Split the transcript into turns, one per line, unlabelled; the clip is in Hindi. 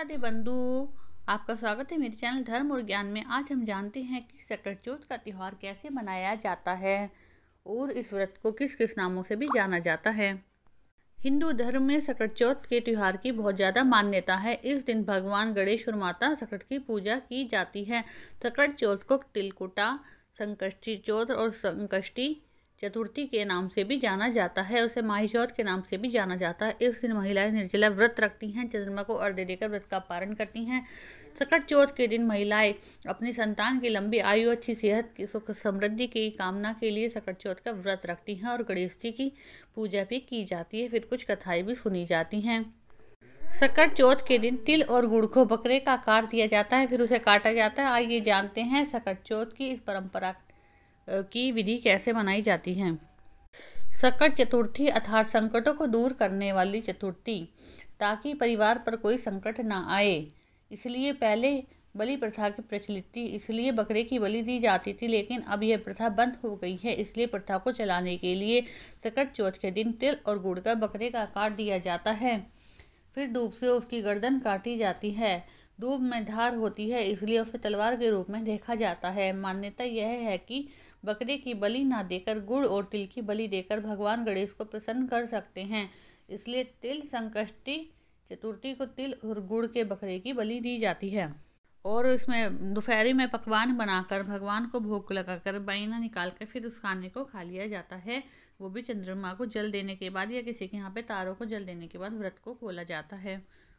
शादी बंधु आपका स्वागत है मेरे चैनल धर्म और ज्ञान में आज हम जानते हैं कि सकट चौथ का त्यौहार कैसे मनाया जाता है और इस व्रत को किस किस नामों से भी जाना जाता है हिंदू धर्म में सकट चौथ के त्यौहार की बहुत ज़्यादा मान्यता है इस दिन भगवान गणेश और माता सकट की पूजा की जाती है सकट चौथ को तिलकुटा संकष्टी चौथ और संकष्टी चतुर्थी के नाम से भी जाना जाता है उसे माहिजौत के नाम से भी जाना जाता है इस दिन महिलाएं निर्जला व्रत रखती हैं चंद्रमा को अर्घ देकर व्रत का पारण करती हैं सकट चौथ के दिन महिलाएं अपनी संतान की लंबी आयु अच्छी सेहत की सुख समृद्धि की कामना के लिए सकट चौथ का व्रत रखती हैं और गणेश जी की पूजा भी की जाती है फिर कुछ कथाएँ भी सुनी जाती हैं सकट चौथ के दिन तिल और गुड़ को बकरे का आकार दिया जाता है फिर उसे काटा जाता है आइए जानते हैं सकट चौथ की इस परंपरा की विधि कैसे मनाई जाती है सकट चतुर्थी अर्थात संकटों को दूर करने वाली चतुर्थी ताकि परिवार पर कोई संकट ना आए इसलिए पहले बलि प्रथा की प्रचलित थी इसलिए बकरे की बलि दी जाती थी लेकिन अब यह प्रथा बंद हो गई है इसलिए प्रथा को चलाने के लिए सकट चौथ के दिन तिल और गुड़ का बकरे का काट दिया जाता है फिर धूप से उसकी गर्दन काटी जाती है धूप में धार होती है इसलिए उसे तलवार के रूप में देखा जाता है मान्यता यह है कि बकरे की बलि ना देकर गुड़ और तिल की बलि देकर भगवान गणेश को प्रसन्न कर सकते हैं इसलिए तिल संकष्टी चतुर्थी को तिल और गुड़ के बकरे की बलि दी जाती है और इसमें दोपहरी में पकवान बनाकर भगवान को भोग लगाकर बाइना निकाल कर फिर उस खाने को खा लिया जाता है वो भी चंद्रमा को जल देने के बाद या किसी के यहाँ पे तारों को जल देने के बाद व्रत को खोला जाता है